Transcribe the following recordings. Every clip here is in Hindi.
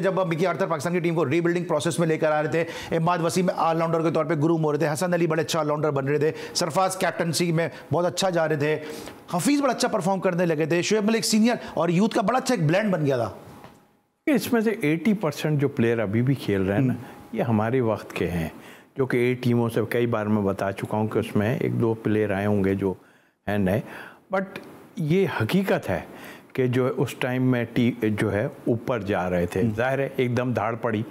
जब मिकी आर्थर पाकिस्तान की टीम को रीबिल्डिंग प्रोसेस में लेकर आ रहे थे इमाद वसीम ऑलराउंडर के तौर पे ग्रूम हो रहे थे हसन अली बड़े अच्छा ऑलराउंडर बन रहे थे सरफाज कैप्टनसी में बहुत अच्छा जा रहे थे हफीज़ बड़ा अच्छा परफॉर्म करने लगे थे शुएब मलिक सीनियर और यूथ का बड़ा अच्छा एक ब्लैंड बन गया था इसमें से एटी परसेंट जो प्लेयर अभी भी खेल रहे हैं ना हम्म। ये हमारे वक्त के हैं जो कि ए टीमों से कई बार मैं बता चुका हूँ कि उसमें एक दो प्लेयर आए होंगे जो हैं नए बट ये हकीकत है कि जो है उस टाइम में टी जो है ऊपर जा रहे थे हम्म। ज़ाहिर है एकदम धाड़ पड़ी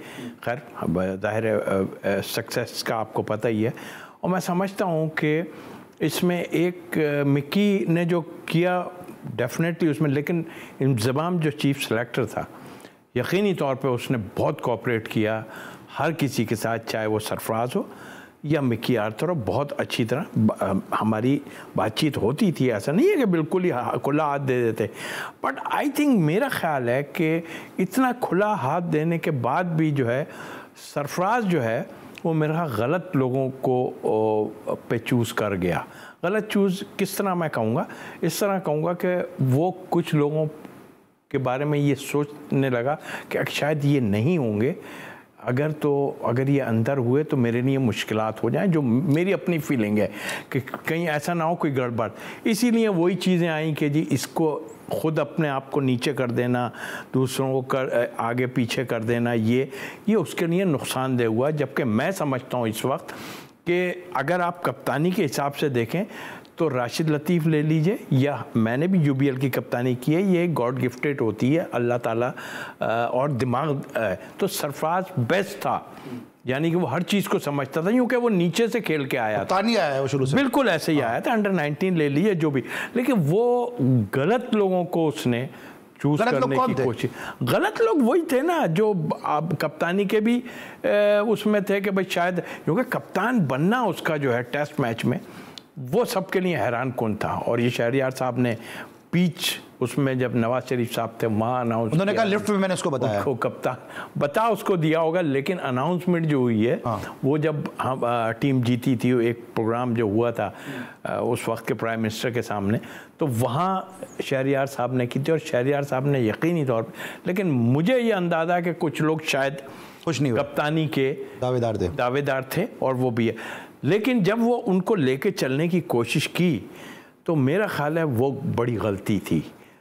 खैर ज़ाहिर है सक्सेस का आपको पता ही है और मैं समझता हूँ कि इसमें एक मिकी ने जो किया डेफिनेटली उसमें लेकिन इंतज़ाम जो चीफ सेलेक्टर था यकीनी तौर पे उसने बहुत कोऑपरेट किया हर किसी के साथ चाहे वो सरफराज हो या मिक्की आर्थर बहुत अच्छी तरह हमारी बातचीत होती थी ऐसा नहीं है कि बिल्कुल ही खुला हाथ दे देते बट आई थिंक मेरा ख्याल है कि इतना खुला हाथ देने के बाद भी जो है सरफराज जो है वो मेरा गलत लोगों को पे चूज़ कर गया गलत चूज़ किस तरह मैं कहूँगा इस तरह कहूँगा कि वो कुछ लोगों के बारे में ये सोचने लगा कि शायद ये नहीं होंगे अगर तो अगर ये अंदर हुए तो मेरे लिए मुश्किल हो जाए जो मेरी अपनी फीलिंग है कि कहीं ऐसा ना हो कोई गड़बड़ इसीलिए वही चीज़ें आई कि जी इसको खुद अपने आप को नीचे कर देना दूसरों को कर आगे पीछे कर देना ये ये उसके लिए नुकसानदेह हुआ जबकि मैं समझता हूँ इस वक्त कि अगर आप कप्तानी के हिसाब से देखें तो राशिद लतीफ़ ले लीजिए या मैंने भी यू की कप्तानी की है ये गॉड गिफ्टेड होती है अल्लाह ताला और दिमाग तो सरफराज बेस्ट था यानी कि वो हर चीज़ को समझता था क्योंकि वो नीचे से खेल के आया था नहीं आया वो शुरू से बिल्कुल ऐसे ही हाँ। आया था अंडर 19 ले लिया जो भी लेकिन वो गलत लोगों को उसने चूज करने की कोशिश गलत लोग वही थे ना जो आप कप्तानी के भी उसमें थे कि भाई शायद क्योंकि कप्तान बनना उसका जो है टेस्ट मैच में वो सबके लिए हैरान कौन था और ये शहरियार साहब ने पीच उसमें जब नवाज शरीफ साहब थे वहाँ अनाउंस उन्होंने कहा लिफ्ट में मैंने उसको बताया उसको कप्तान बता उसको दिया होगा लेकिन अनाउंसमेंट जो हुई है हाँ। वो जब हम टीम जीती थी एक प्रोग्राम जो हुआ था उस वक्त के प्राइम मिनिस्टर के सामने तो वहाँ शहरियार साहब ने की थी और शहरियार साहब ने यकीनी तौर पर लेकिन मुझे ये अंदाज़ा कि कुछ लोग शायद कुछ नहीं कप्तानी के दावेदार थे दावेदार थे और वो भी है लेकिन जब वो उनको लेके चलने की कोशिश की तो मेरा ख्याल है वो बड़ी गलती थी